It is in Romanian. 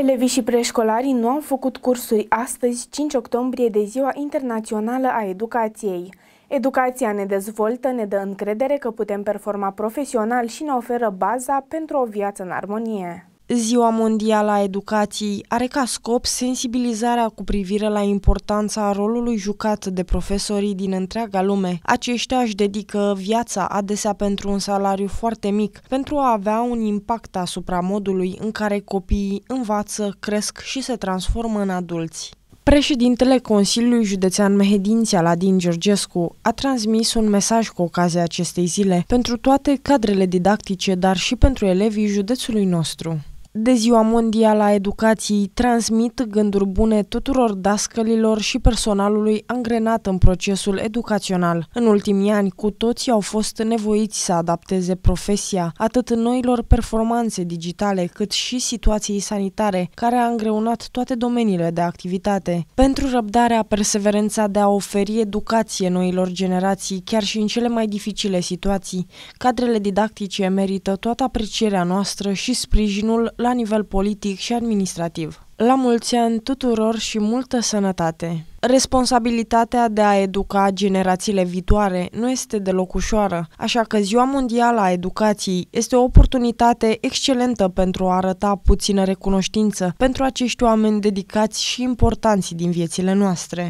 Elevii și preșcolarii nu au făcut cursuri astăzi, 5 octombrie, de Ziua Internațională a Educației. Educația ne dezvoltă, ne dă încredere că putem performa profesional și ne oferă baza pentru o viață în armonie. Ziua Mondială a Educației are ca scop sensibilizarea cu privire la importanța rolului jucat de profesorii din întreaga lume. Aceștia își dedică viața adesea pentru un salariu foarte mic, pentru a avea un impact asupra modului în care copiii învață, cresc și se transformă în adulți. Președintele Consiliului Județean Mehedinți, Aladin Georgescu, a transmis un mesaj cu ocazia acestei zile pentru toate cadrele didactice, dar și pentru elevii județului nostru de Ziua Mondială a Educației transmit gânduri bune tuturor dascălilor și personalului angrenat în procesul educațional. În ultimii ani, cu toții au fost nevoiți să adapteze profesia, atât în noilor performanțe digitale, cât și situației sanitare, care a îngreunat toate domeniile de activitate. Pentru răbdarea, perseverența de a oferi educație noilor generații, chiar și în cele mai dificile situații, cadrele didactice merită toată aprecierea noastră și sprijinul la nivel politic și administrativ. La mulți ani tuturor și multă sănătate! Responsabilitatea de a educa generațiile viitoare nu este deloc ușoară, așa că Ziua Mondială a Educației este o oportunitate excelentă pentru a arăta puțină recunoștință pentru acești oameni dedicați și importanți din viețile noastre.